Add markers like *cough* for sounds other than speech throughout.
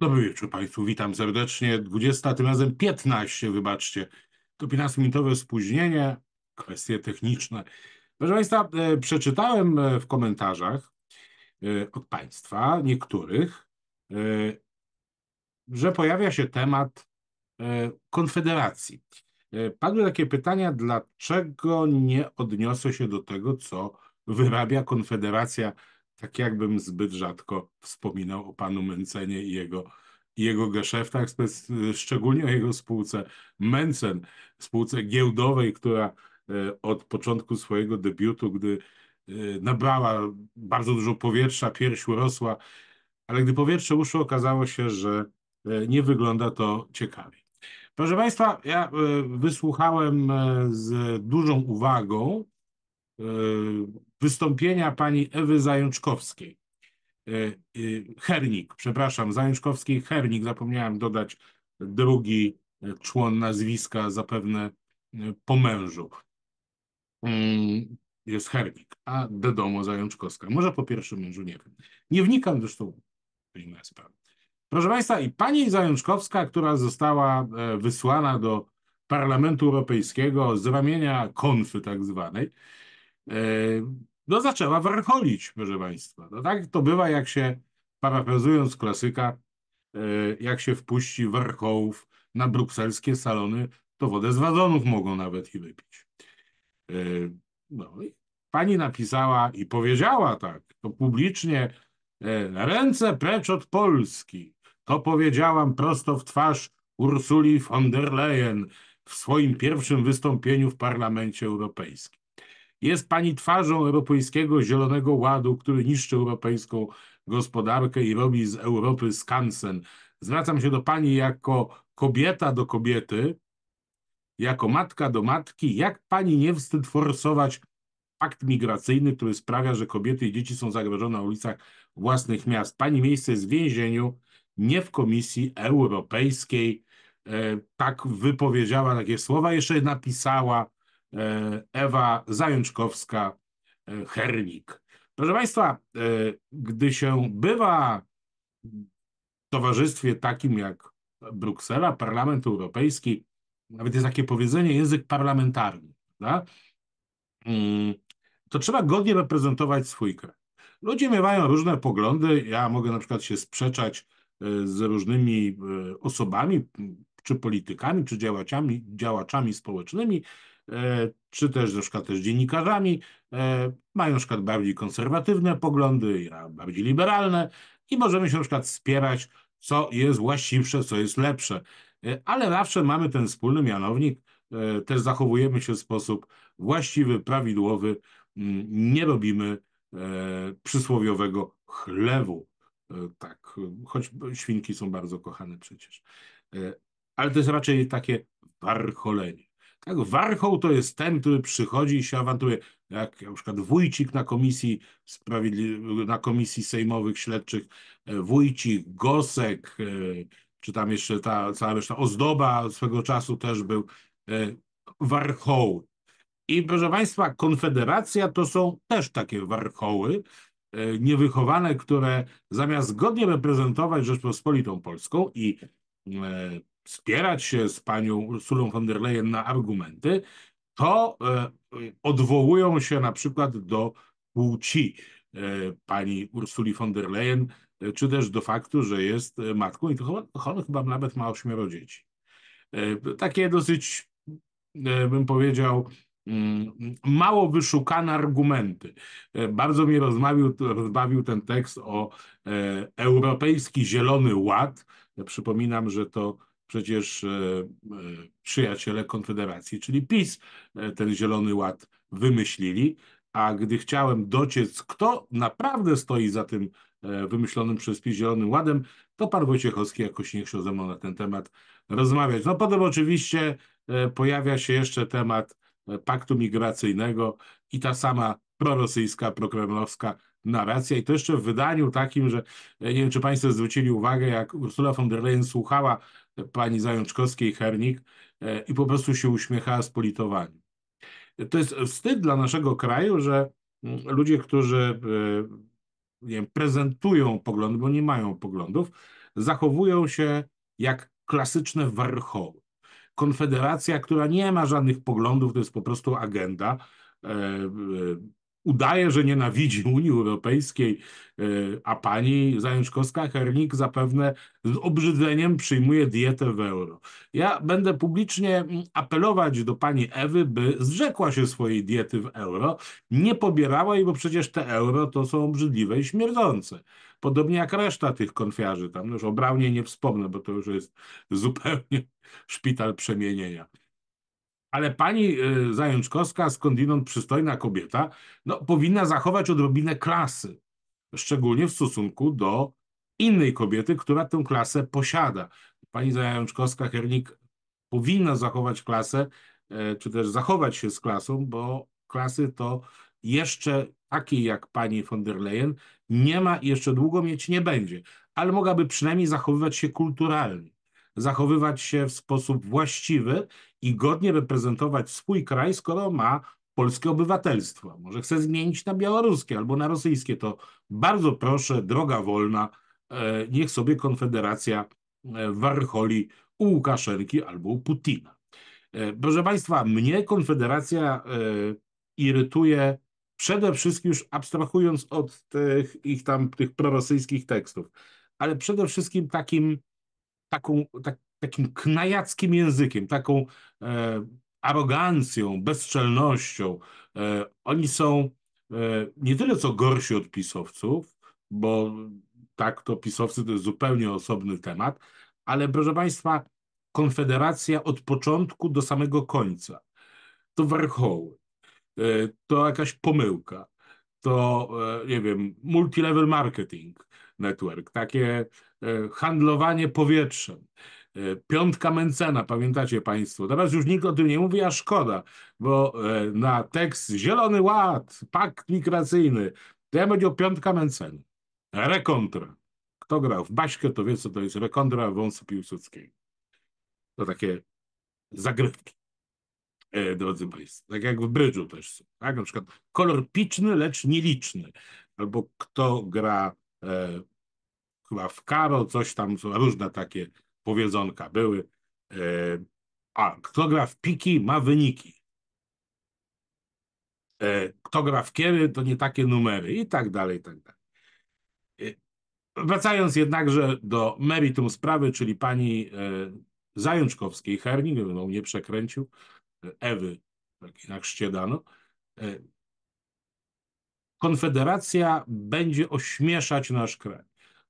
Dobry wieczór Państwu, witam serdecznie. 20, tym razem 15, wybaczcie. To 15-minutowe spóźnienie, kwestie techniczne. Proszę Państwa, e, przeczytałem e, w komentarzach e, od Państwa, niektórych, że pojawia się temat Konfederacji. Padły takie pytania, dlaczego nie odniosę się do tego, co wyrabia Konfederacja tak jakbym zbyt rzadko wspominał o panu Mencenie i jego, i jego geszeftach, szczególnie o jego spółce Mencen, spółce giełdowej, która e, od początku swojego debiutu, gdy e, nabrała bardzo dużo powietrza, pierś urosła, ale gdy powietrze uszło, okazało się, że e, nie wygląda to ciekawie. Proszę Państwa, ja wysłuchałem z dużą uwagą E, wystąpienia pani Ewy Zajączkowskiej. E, e, Hernik, przepraszam, Zajączkowskiej Hernik, zapomniałem dodać drugi człon nazwiska, zapewne po mężu. Mm, jest Hernik, a domo Zajączkowska. Może po pierwszym mężu, nie wiem. Nie wnikam zresztą w inne sprawy. Proszę Państwa, i pani Zajączkowska, która została wysłana do Parlamentu Europejskiego z ramienia konfy tak zwanej, E, no zaczęła warcholić, proszę Państwa. No tak to bywa, jak się, parafrazując klasyka, e, jak się wpuści warchołów na brukselskie salony, to wodę z wazonów mogą nawet i wypić. E, no i pani napisała i powiedziała tak, to publicznie, ręce precz od Polski. To powiedziałam prosto w twarz Ursuli von der Leyen w swoim pierwszym wystąpieniu w Parlamencie Europejskim. Jest pani twarzą europejskiego zielonego ładu, który niszczy europejską gospodarkę i robi z Europy skansen. Zwracam się do pani jako kobieta do kobiety, jako matka do matki. Jak pani nie wstyd forsować pakt migracyjny, który sprawia, że kobiety i dzieci są zagrożone na ulicach własnych miast? Pani miejsce jest w więzieniu, nie w Komisji Europejskiej. E, tak wypowiedziała takie słowa, jeszcze napisała E, Ewa Zajączkowska-Hernik. E, Proszę Państwa, e, gdy się bywa w towarzystwie takim jak Bruksela, Parlament Europejski, nawet jest takie powiedzenie język parlamentarny, prawda? Mm, to trzeba godnie reprezentować swój kraj. Ludzie miewają różne poglądy. Ja mogę na przykład się sprzeczać z różnymi osobami, czy politykami, czy działaczami, działaczami społecznymi E, czy też na przykład też dziennikarzami, e, mają na przykład bardziej konserwatywne poglądy, ja bardziej liberalne i możemy się na przykład spierać, co jest właściwsze, co jest lepsze. E, ale zawsze mamy ten wspólny mianownik, też zachowujemy się w sposób właściwy, prawidłowy, mm, nie robimy przysłowiowego chlewu. Tak, choć świnki są bardzo kochane przecież. Ale to jest raczej takie warcholenie. Tak, warchoł to jest ten, który przychodzi i się awantuje, Jak na przykład Wójcik na komisji, sprawiedli- na komisji sejmowych śledczych, e, Wójcik, Gosek, e, czy tam jeszcze ta cała reszta, Ozdoba swego czasu też był e, warchoł. I proszę Państwa, Konfederacja to są też takie warchoły, niewychowane, które zamiast godnie reprezentować Rzeczpospolitą Polską i spierać się z panią Ursulą von der Leyen na argumenty, to e, odwołują się na przykład do płci e, pani Ursuli von der Leyen, czy też do faktu, że jest matką i to chyba, chyba nawet ma ośmioro dzieci. E, takie dosyć, bym powiedział, mm, mało wyszukane argumenty. Bardzo mnie rozmawił, rozbawił ten tekst o Europejski Zielony Ład. Przypominam, że to przecież e, e, przyjaciele Konfederacji, czyli PiS, e, ten Zielony Ład wymyślili, a gdy chciałem dociec, kto naprawdę stoi za tym wymyślonym przez PiS Zielonym Ładem, to pan Wojciechowski jakoś nie chciał ze mną na ten temat rozmawiać. No potem oczywiście pojawia się jeszcze temat paktu migracyjnego i ta sama prorosyjska, prokremlowska narracja i to jeszcze w wydaniu takim, że nie wiem, czy Państwo zwrócili uwagę, jak Ursula von der Leyen słuchała pani Zajączkowskiej-Hernik e, i po prostu się uśmiechała z politowaniem. To jest wstyd dla naszego kraju, że mm, ludzie, którzy e, nie wiem, prezentują poglądy, bo nie mają poglądów, zachowują się jak klasyczne warchoły. Konfederacja, która nie ma żadnych poglądów, to jest po prostu agenda. E, udaje, że nienawidzi Unii Europejskiej, e, a pani Zajączkowska-Hernik zapewne z obrzydzeniem przyjmuje dietę w euro. Ja będę publicznie mm, apelować do pani Ewy, by zrzekła się swojej diety w euro, nie pobierała jej, bo przecież te euro to są obrzydliwe i śmierdzące. Podobnie jak reszta tych konfiarzy, tam no już o Braunie nie wspomnę, bo to już jest zupełnie *laughs* szpital przemienienia. Ale pani y, Zajączkowska, skądinąd przystojna kobieta, no, powinna zachować odrobinę klasy, szczególnie w stosunku do innej kobiety, która tę klasę posiada. Pani Zajączkowska-Hernik powinna zachować klasę, e, czy też zachować się z klasą, bo klasy to jeszcze takiej jak pani von der Leyen nie ma i jeszcze długo mieć nie będzie, ale mogłaby przynajmniej zachowywać się kulturalnie zachowywać się w sposób właściwy i godnie reprezentować swój kraj, skoro ma polskie obywatelstwo. Może chce zmienić na białoruskie albo na rosyjskie, to bardzo proszę, droga wolna, e, niech sobie Konfederacja e, warcholi u Łukaszenki albo u Putina. E, proszę Państwa, mnie Konfederacja irytuje przede wszystkim już abstrahując od tych ich tam tych prorosyjskich tekstów, ale przede wszystkim takim taką, tak, takim knajackim językiem, taką e, arogancją, bezczelnością. E, oni są e, nie tyle co gorsi od pisowców, bo tak to pisowcy to jest zupełnie osobny temat, ale proszę Państwa, Konfederacja od początku do samego końca to warchoły, e, to jakaś pomyłka, to e, nie wiem, multilevel marketing network, takie E, handlowanie powietrzem. E, piątka Mencena, pamiętacie Państwo. Teraz już nikt o tym nie mówi, a szkoda, bo e, na tekst Zielony Ład, Pakt Migracyjny, to ja będzie piątka Mencena. Rekontra. Kto grał w Baśkę, to wie, co to jest rekontra wąsu Piłsudskiego. To takie zagrywki, drodzy Państwo. Tak jak w brydżu też są. Tak? Na przykład kolor piczny, lecz nieliczny. Albo kto gra chyba w Karo, coś tam, różne takie powiedzonka były. E, a, kto gra w piki, ma wyniki. E, kto gra w kiery, to nie takie numery i tak dalej, i tak dalej. E, wracając jednakże do meritum sprawy, czyli pani Zajączkowskiej Herning, no mnie przekręcił, Ewy, tak na chrzcie dano. Konfederacja będzie ośmieszać nasz kraj.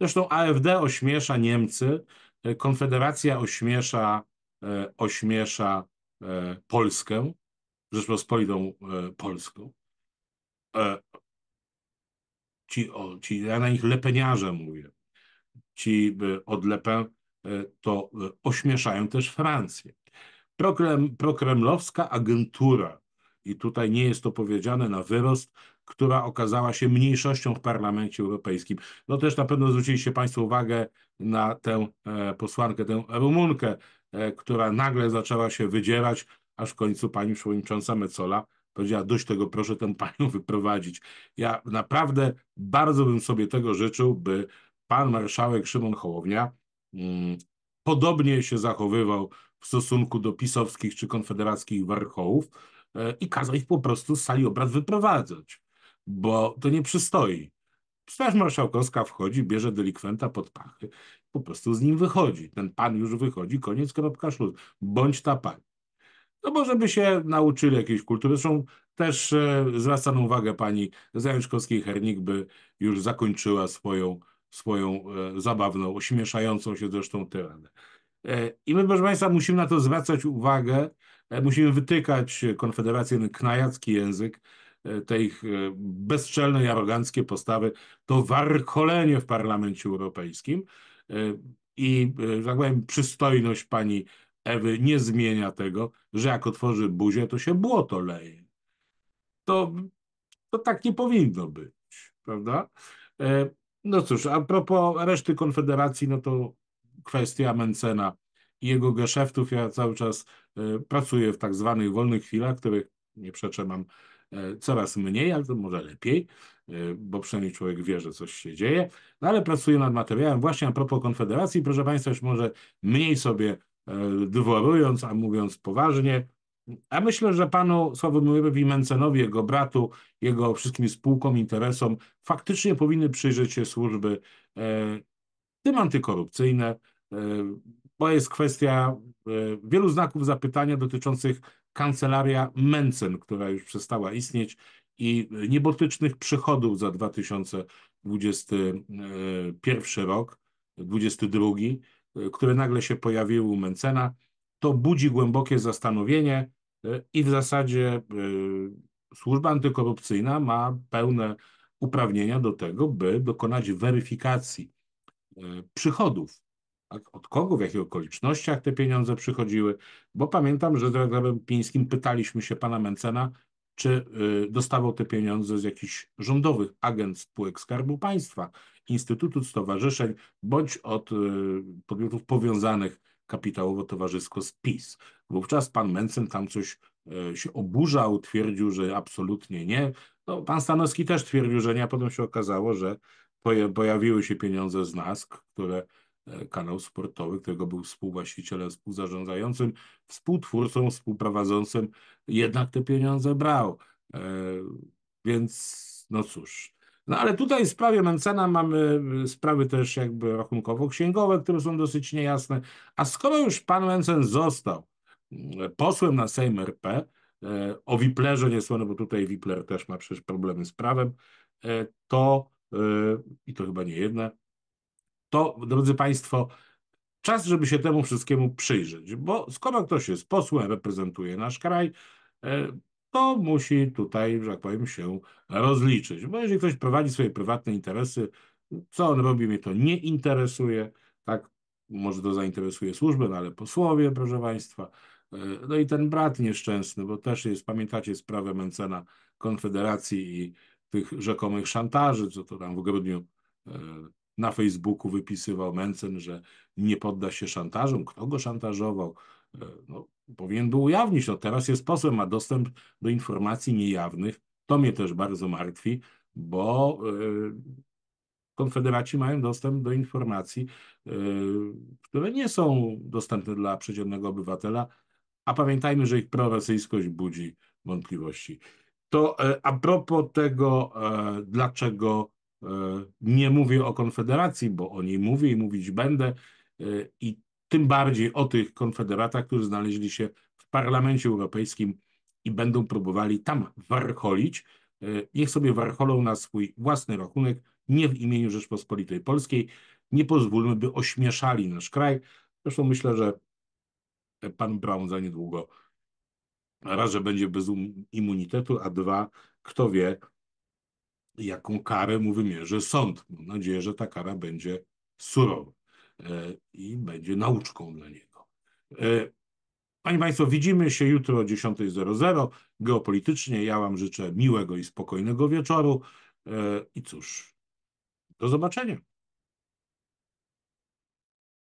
Zresztą AfD ośmiesza Niemcy, e, Konfederacja ośmiesza, e, ośmiesza e, Polskę, Rzeczpospolitą Polską. Ci, o, ci, ja na nich lepeniarze mówię, ci od lepen to ośmieszają też Francję. Prokrem, prokremlowska agentura i tutaj nie jest to powiedziane na wyrost, która okazała się mniejszością w Parlamencie Europejskim. No też na pewno zwróciliście Państwo uwagę na tę e, posłankę, tę Rumunkę, e, która nagle zaczęła się wydzierać, aż w końcu pani przewodnicząca Mecola powiedziała, dość tego, proszę tę panią *laughs* wyprowadzić. Ja naprawdę bardzo bym sobie tego życzył, by pan marszałek Szymon Hołownia hmm, podobnie się zachowywał w stosunku do pisowskich czy konfederackich warchołów, E, i kazał ich po prostu z sali obrad wyprowadzać, bo to nie przystoi. Straż Marszałkowska wchodzi, bierze delikwenta, pod pachy, po prostu z nim wychodzi. Ten pan już wychodzi, koniec, kropka, szluz. Bądź ta pani. No może by się nauczyli jakiejś kultury. Zresztą też e, zwracam uwagę pani Zajączkowskiej-Hernik, by już zakończyła swoją, swoją e, zabawną, ośmieszającą się zresztą tyranę. E, I my, proszę Państwa, musimy na to zwracać uwagę, e, musimy wytykać e, Konfederację ten knajacki język, te ich bezczelne i aroganckie postawy, to warkolenie w Parlamencie Europejskim i, że tak powiem, przystojność pani Ewy nie zmienia tego, że jak otworzy buzię, to się błoto leje. To, to tak nie powinno być, prawda? No cóż, a propos reszty Konfederacji, no to kwestia Mencena i jego geszeftów. Ja cały czas e, pracuję w tak zwanych wolnych chwilach, których nie przeczę mam e, coraz mniej, ale to może lepiej, e, bo przynajmniej człowiek wie, że coś się dzieje. No ale pracuję nad materiałem właśnie a propos Konfederacji. Proszę Państwa, już może mniej sobie dworując, a mówiąc poważnie, a myślę, że panu Sławomirowi Mencenowi, jego bratu, jego wszystkim spółkom, interesom faktycznie powinny przyjrzeć się służby e, tym antykorupcyjne, bo jest kwestia e, wielu znaków zapytania dotyczących kancelaria Mencen, która już przestała istnieć i niebotycznych przychodów za 2021 e, rok, 2022, e, które nagle się pojawiły u Mencena, to budzi głębokie zastanowienie i w zasadzie służba antykorupcyjna ma pełne uprawnienia do tego, by dokonać weryfikacji przychodów od kogo, w jakich okolicznościach te pieniądze przychodziły, bo pamiętam, że z Dragobem Pińskim pytaliśmy się pana Mencena, czy y, dostawał te pieniądze z jakichś rządowych agent spółek Skarbu Państwa, instytutu stowarzyszeń, bądź od y, podmiotów powiązanych kapitałowo-towarzysko z PiS. Wówczas pan Mencen tam coś y, się oburzał, twierdził, że absolutnie nie. No, pan Stanowski też twierdził, że nie, a potem się okazało, że pojawiły się pieniądze z NASK, które E, kanał sportowy, którego był współwłaścicielem, współzarządzającym, współtwórcą, współprowadzącym, jednak te pieniądze brał. E, więc no cóż. No ale tutaj w sprawie Mencena mamy e, sprawy też jakby rachunkowo-księgowe, które są dosyć niejasne. A skoro już pan Mencen został posłem na Sejm RP, o Wiplerze nie słono, bo tutaj Wipler też ma przecież problemy z prawem, to i to chyba nie jedna, to, drodzy Państwo, czas, żeby się temu wszystkiemu przyjrzeć, bo skoro ktoś jest posłem, reprezentuje nasz kraj, e, to musi tutaj, że tak powiem, się rozliczyć. Bo jeżeli ktoś prowadzi swoje prywatne interesy, co on robi, mnie to nie interesuje. Tak, może to zainteresuje służbę, no ale posłowie, proszę Państwa. E, no i ten brat nieszczęsny, bo też jest, pamiętacie sprawę Mencena Konfederacji i tych rzekomych szantaży, co to tam w grudniu e, na Facebooku wypisywał Mencen, że nie podda się szantażom. Kto go szantażował? E, no, powinien był ujawnić. No, teraz jest posłem, ma dostęp do informacji niejawnych. To mnie też bardzo martwi, bo e, Konfederaci mają dostęp do informacji, e, które nie są dostępne dla przeciętnego obywatela, a pamiętajmy, że ich prorosyjskość budzi wątpliwości. To a propos tego, dlaczego E, nie mówię o Konfederacji, bo o niej mówię i mówić będę, e, i tym bardziej o tych konfederatach, którzy znaleźli się w Parlamencie Europejskim i będą próbowali tam warcholić. E, niech sobie warcholą na swój własny rachunek, nie w imieniu Rzeczpospolitej Polskiej. Nie pozwólmy, by ośmieszali nasz kraj. Zresztą myślę, że pan Braun za niedługo raz, że będzie bez immunitetu, a dwa, kto wie, jaką karę mu wymierzy sąd. Mam nadzieję, że ta kara będzie surowa e, i będzie nauczką dla niego. E, panie Państwo, widzimy się jutro o 10.00 geopolitycznie. Ja Wam życzę miłego i spokojnego wieczoru. E, I cóż, do zobaczenia.